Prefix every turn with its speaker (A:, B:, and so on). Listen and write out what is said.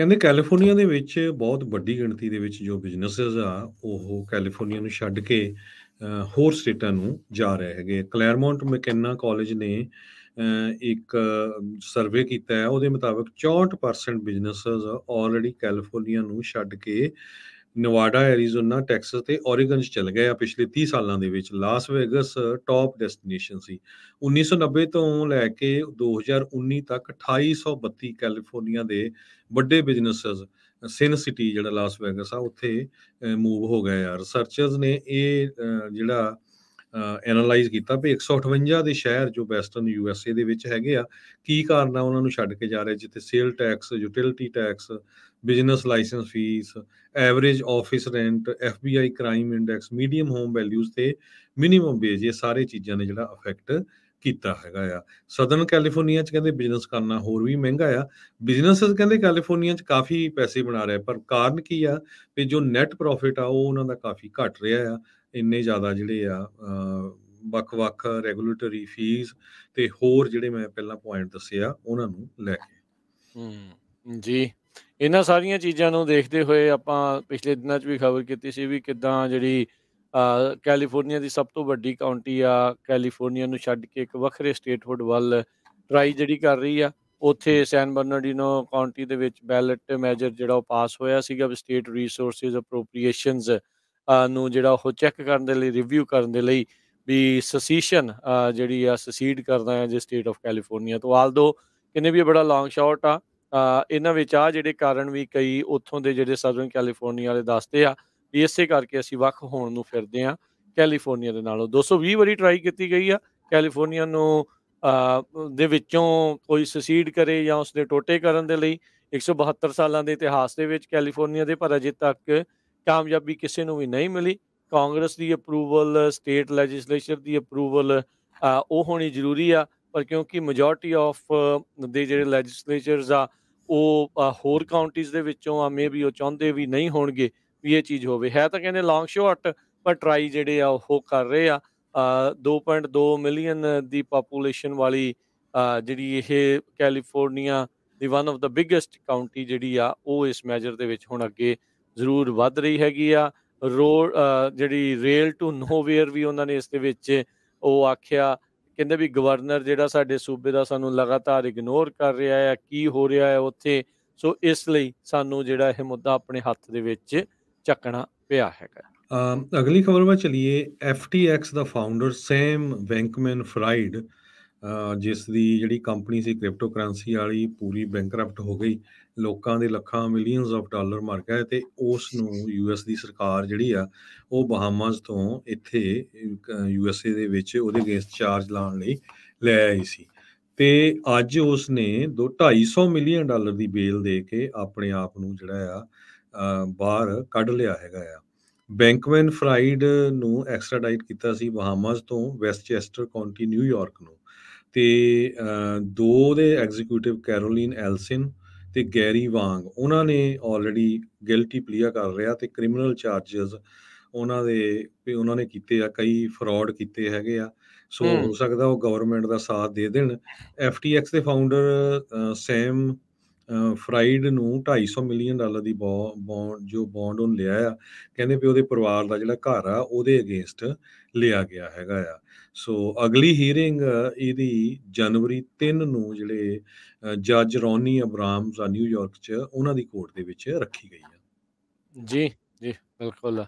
A: ਕਹਿੰਦੇ ਕੈਲੀਫੋਰਨੀਆ ਦੇ ਵਿੱਚ ਬਹੁਤ ਵੱਡੀ ਗਿਣਤੀ ਦੇ ਵਿੱਚ ਜੋ ਬਿਜ਼ਨੈਸਸ ਆ ਉਹ ਕੈਲੀਫੋਰਨੀਆ ਨੂੰ ਛੱਡ ਕੇ ਹੋਰ ਸਟੇਟਾਂ ਨੂੰ ਜਾ ਰਹੇ ਹੈਗੇ ਕਲੈਰਮੌਂਟ ਮੈਕੈਨਾ ਕਾਲਜ ਨੇ ਇੱਕ ਸਰਵੇ ਕੀਤਾ ਹੈ ਉਹਦੇ ਮੁਤਾਬਕ 64% ਬਿਜ਼ਨੈਸਸ ਆਲਰੇਡੀ ਕੈਲੀਫੋਰਨੀਆ ਨੂੰ ਛੱਡ ਕੇ ਨਵਾਡਾ ਐਰੀਜ਼ੋਨਾ ਟੈਕਸਸ ਤੇ ਓਰੀਗਨ ਚ ਚਲ ਗਏ ਆ ਪਿਛਲੇ 30 ਸਾਲਾਂ ਦੇ ਵਿੱਚ ਲਾਸ ਵੇਗਸ ਟੌਪ ਡੈਸਟੀਨੇਸ਼ਨ ਸੀ 1990 ਤੋਂ ਲੈ ਕੇ 2019 ਤੱਕ 2832 ਕੈਲੀਫੋਰਨੀਆ ਦੇ ਵੱਡੇ ਬਿਜ਼ਨੈਸਸ ਸਿਨ ਸਿਟੀ ਜਿਹੜਾ ਲਾਸ ਵੇਗਸ ਆ ਉੱਥੇ ਮੂਵ ਹੋ ਗਏ ਆ ਰਿਸਰਚਰਸ ਨੇ ਇਹ ਜਿਹੜਾ ਐਨਲਾਈਜ਼ ਕੀਤਾ ਵੀ 158 ਦੇ ਸ਼ਹਿਰ ਜੋ ਵੈਸਟਰਨ ਯੂਐਸਏ ਦੇ ਵਿੱਚ ਹੈਗੇ ਆ ਕੀ ਕਾਰਨ ਆ ਉਹਨਾਂ ਨੂੰ ਛੱਡ ਕੇ ਜਾ ਰਹੇ ਜਿੱਥੇ sale tax utility tax business licence fee average office rent FBI crime index medium home values ਤੇ ਮਿਨੀਮਮ ਵੇਜ ਇਹ ਸਾਰੇ ਚੀਜ਼ਾਂ ਨੇ ਜਿਹੜਾ ਅਫੈਕਟ ਕੀਤਾ ਹੈਗਾ ਆ ਸਦਰਨ ਕੈਲੀਫੋਰਨੀਆ ਚ ਕਹਿੰਦੇ ਬਿਜ਼ਨਸ ਕਰਨਾ ਹੋਰ ਵੀ ਮਹਿੰਗਾ ਆ ਬਿਜ਼ਨਸਸ ਕਹਿੰਦੇ ਕੈਲੀਫੋਰਨੀਆ ਚ ਕਾਫੀ ਪੈਸੇ ਬਣਾ ਰਿਹਾ ਪਰ ਕਾਰਨ ਕੀ ਆ ਵੀ ਜੋ ਨੈਟ ਪ੍ਰੋਫਿਟ ਆ ਉਹ ਉਹਨਾਂ ਦਾ ਕਾਫੀ ਘਟ ਰਿਹਾ ਆ ਇੰਨੇ ਜ਼ਿਆਦਾ ਜਿਹੜੇ ਆ ਵੱਖ-ਵੱਖ ਰੈਗੂਲੇਟਰੀ ਫੀਸ ਤੇ
B: ਹੋਰ ਜਿਹੜੇ ਮੈਂ ਪਹਿਲਾਂ ਪੁਆਇੰਟ ਦੱਸਿਆ ਉਹਨਾਂ ਨੂੰ
A: ਲੈ ਕੇ ਹੂੰ
B: ਜੀ ਇਹਨਾਂ ਸਾਰੀਆਂ ਚੀਜ਼ਾਂ ਨੂੰ ਦੇਖਦੇ ਹੋਏ ਆਪਾਂ ਪਿਛਲੇ ਦਿਨਾਂ 'ਚ ਵੀ ਖਬਰ ਕੀਤੀ ਸੀ ਵੀ ਕਿਦਾਂ ਜਿਹੜੀ ਕੈਲੀਫੋਰਨੀਆ ਦੀ ਸਭ ਤੋਂ ਵੱਡੀ ਕਾਉਂਟੀ ਆ ਕੈਲੀਫੋਰਨੀਆ ਨੂੰ ਛੱਡ ਕੇ ਇੱਕ ਵੱਖਰੇ ਸਟੇਟਹੁੱਡ ਵੱਲ ਟਰਾਈ ਜਿਹੜੀ ਕਰ ਰਹੀ ਆ ਉੱਥੇ ਸੈਨ ਬਰਨਰਡੀਨੋ ਕਾਉਂਟੀ ਦੇ ਵਿੱਚ ਬੈਲਟ ਮੈਜਰ ਜਿਹੜਾ ਉਹ ਪਾਸ ਹੋਇਆ ਸੀਗਾ ਸਟੇਟ ਰਿਸੋਰਸਸ ਅਪਰੋਪਰੀਏਸ਼ਨਸ ਨੂੰ ਜਿਹੜਾ ਉਹ ਚੈੱਕ ਕਰਨ ਦੇ ਲਈ ਰਿਵਿਊ ਕਰਨ ਦੇ ਲਈ ਵੀ ਸਸੀਸ਼ਨ ਜਿਹੜੀ ਆ ਸਸੀਡ ਕਰਦਾ ਹੈ ਜੇ ਸਟੇਟ ਆਫ ਕੈਲੀਫੋਰਨੀਆ ਤੋਂ ਆਲਦੋ ਕਿੰਨੇ ਵੀ ਬੜਾ ਲੌਂਗ ਸ਼ਾਟ ਆ ਇਹਨਾਂ ਵਿੱਚ ਆ ਜਿਹੜੇ ਕਾਰਨ ਵੀ ਕਈ ਉੱਥੋਂ ਦੇ ਜਿਹੜੇ ਸਾਊਥਰਨ ਕੈਲੀਫੋਰਨੀਆ ਵਾਲੇ ਦੱਸਦੇ ਆ ਵੀ ਇਸੇ ਕਰਕੇ ਅਸੀਂ ਵੱਖ ਹੋਣ ਨੂੰ ਫਿਰਦੇ ਆ ਕੈਲੀਫੋਰਨੀਆ ਦੇ ਨਾਲੋਂ 220 ਵਾਰੀ ਟਰਾਈ ਕੀਤੀ ਗਈ ਆ ਕੈਲੀਫੋਰਨੀਆ ਨੂੰ ਦੇ ਵਿੱਚੋਂ ਕੋਈ ਸਸੀਡ ਕਰੇ ਜਾਂ ਉਸ ਦੇ ਟੋਟੇ ਕਰਨ ਦੇ ਲਈ 172 ਸਾਲਾਂ ਦੇ ਇਤਿਹਾਸ ਦੇ ਵਿੱਚ ਕੈਲੀਫੋਰਨੀਆ ਦੇ ਪਰ ਅਜੇ ਤੱਕ ਕਾਮਯਾਬੀ ਕਿਸੇ ਨੂੰ ਵੀ ਨਹੀਂ ਮਿਲੀ ਕਾਂਗਰਸ ਦੀ ਅਪਰੂਵਲ ਸਟੇਟ ਲੈਜਿਸਲੇਚਰ ਦੀ ਅਪਰੂਵਲ ਉਹ ਹੋਣੀ ਜ਼ਰੂਰੀ ਆ ਪਰ ਕਿਉਂਕਿ ਮੈਜੋਰਟੀ ਆਫ ਦੇ ਜਿਹੜੇ ਲੈਜਿਸਲੇਚਰਸ ਆ ਉਹ ਹੋਰ ਕਾਉਂਟੀਆਂ ਦੇ ਵਿੱਚੋਂ ਆ ਵੀ ਉਹ ਚਾਹੁੰਦੇ ਵੀ ਨਹੀਂ ਹੋਣਗੇ ਵੀ ਇਹ ਚੀਜ਼ ਹੋਵੇ ਹੈ ਤਾਂ ਕਹਿੰਦੇ ਲੌਂਗ ਸ਼ਾਟ ਪਰ ਟਰਾਈ ਜਿਹੜੇ ਆ ਉਹ ਕਰ ਰਹੇ ਆ 2.2 ਮਿਲੀਅਨ ਦੀ ਪੋਪੂਲੇਸ਼ਨ ਵਾਲੀ ਜਿਹੜੀ ਇਹ ਕੈਲੀਫੋਰਨੀਆ ਦੀ one of the biggest county ਜਿਹੜੀ ਆ ਉਹ ਇਸ ਮੈਜਰ ਦੇ ਵਿੱਚ ਹੁਣ ਅੱਗੇ ਜ਼ਰੂਰ ਵੱਧ ਰਹੀ ਹੈਗੀ ਆ ਰੋਡ ਜਿਹੜੀ ਰੇਲ ਟੂ ਨੋਵੇਅਰ ਵੀ ਉਹਨਾਂ ਨੇ ਇਸ ਦੇ ਵਿੱਚ ਉਹ ਆਖਿਆ ਕਹਿੰਦੇ ਵੀ ਗਵਰਨਰ ਜਿਹੜਾ ਸਾਡੇ ਸੂਬੇ ਦਾ ਸਾਨੂੰ ਲਗਾਤਾਰ ਇਗਨੋਰ ਕਰ ਰਿਹਾ ਹੈ ਕੀ ਹੋ ਰਿਹਾ ਹੈ ਉੱਥੇ ਸੋ ਇਸ ਲਈ ਸਾਨੂੰ ਜਿਹੜਾ ਇਹ ਮੁੱਦਾ ਆਪਣੇ ਹੱਥ ਦੇ ਵਿੱਚ ਚੱਕਣਾ ਪਿਆ ਹੈਗਾ
A: ਅਗਲੀ ਖਬਰ ਵਿੱਚ ਚਲੀਏ FTX ਦਾ ਫਾਊਂਡਰ ਸੇਮ ਬੈਂਕਮੈਨ ਫਰਾਈਡ ਜਿਸ ਦੀ ਜਿਹੜੀ ਕੰਪਨੀ ਸੀ ਕ੍ਰਿਪਟੋ ਕਰੰਸੀ ਵਾਲੀ ਪੂਰੀ ਬੈਂਕਰਪਟ ਹੋ ਗਈ ਲੋਕਾਂ ਦੇ ਲੱਖਾਂ ਮਿਲੀਅਨਸ ਆਫ ਡਾਲਰ ਮਰ ਗਏ ਤੇ ਉਸ ਨੂੰ ਯੂਐਸ ਦੀ ਸਰਕਾਰ ਜਿਹੜੀ ਆ ਉਹ ਬਹਾਮਾਸ ਤੋਂ ਇੱਥੇ ਯੂਐਸਏ ਦੇ ਵਿੱਚ ਉਹਦੇ ਅਗੇਂਸਟ ਚਾਰਜ ਲਾਉਣ ਲਈ ਲੈ ਆਈ ਸੀ ਤੇ ਅੱਜ ਉਸ ਨੇ 2.5 ਮਿਲੀਅਨ ਡਾਲਰ ਦੀ ਬੇਲ ਦੇ ਕੇ ਆਪਣੇ ਆਪ ਨੂੰ ਜਿਹੜਾ ਆ ਬਾਹਰ ਕੱਢ ਲਿਆ ਹੈਗਾ ਆ ਬੈਂਕਮੈਨ ਫਰਾਈਡ ਨੂੰ ਐਕਸਟਰਾਡਾਈਟ ਕੀਤਾ ਸੀ ਬਹਾਮਾਸ ਤੋਂ ਵੈਸਟਚੈਸਟਰ ਕਾਉਂਟੀ ਨਿਊਯਾਰਕ ਨੂੰ ਤੇ ਦੋ ਦੇ ਐਗਜ਼ੀਕਿਊਟਿਵ ਕੈਰੋਲਿਨ ਐਲਸਨ ਤੇ ਗੈਰੀ ਵਾਂਗ ਉਹਨਾਂ ਨੇ ਆਲਰੇਡੀ ਗਿਲਟੀ ਪਲੀਆ ਕਰ ਰਿਹਾ ਤੇ ਕ੍ਰਿਮੀਨਲ ਚਾਰजेस ਉਹਨਾਂ ਦੇ ਵੀ ਉਹਨਾਂ ਨੇ ਕੀਤੇ ਆ ਕਈ ਫਰਾਡ ਕੀਤੇ ਹੈਗੇ ਆ ਸੋ ਹੋ ਸਕਦਾ ਉਹ ਗਵਰਨਮੈਂਟ ਦਾ ਸਾਥ ਦੇ ਦੇਣ ਐਫਟੀਐਕਸ ਦੇ ਫਾਊਂਡਰ ਸੇਮ ਫਰਾਈਡ ਨੂੰ 250 ਮਿਲੀਅਨ ਡਾਲਰ ਦੀ ਬੌਂਡ ਜੋ ਬੌਂਡ ਉਹਨ ਲਿਆ ਆ ਕਹਿੰਦੇ ਵੀ ਉਹਦੇ ਪਰਿਵਾਰ ਦਾ ਜਿਹੜਾ ਘਰ ਆ ਉਹਦੇ ਅਗੇਂਸਟ ਲਿਆ ਗਿਆ ਹੈਗਾ ਆ ਸੋ ਅਗਲੀ ਹੀਅਰਿੰਗ ਇਹਦੀ ਜਨਵਰੀ 3 ਨੂੰ ਜਿਹੜੇ ਜੱਜ ਰੌਨੀ ਅਬਰਾਮਸ ਆ ਨਿਊਯਾਰਕ 'ਚ ਉਹਨਾਂ ਦੀ ਕੋਰਟ ਦੇ ਵਿੱਚ ਰੱਖੀ ਗਈ ਆ ਜੀ ਜੀ ਬਿਲਕੁਲ